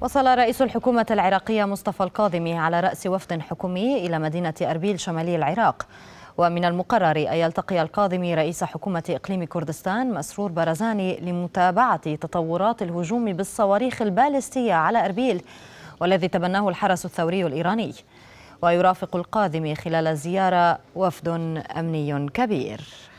وصل رئيس الحكومة العراقية مصطفى القاضمي على رأس وفد حكومي إلى مدينة أربيل شمالي العراق ومن المقرر أن يلتقي القاضمي رئيس حكومة إقليم كردستان مسرور برزاني لمتابعة تطورات الهجوم بالصواريخ البالستية على أربيل والذي تبناه الحرس الثوري الإيراني ويرافق القاضمي خلال الزيارة وفد أمني كبير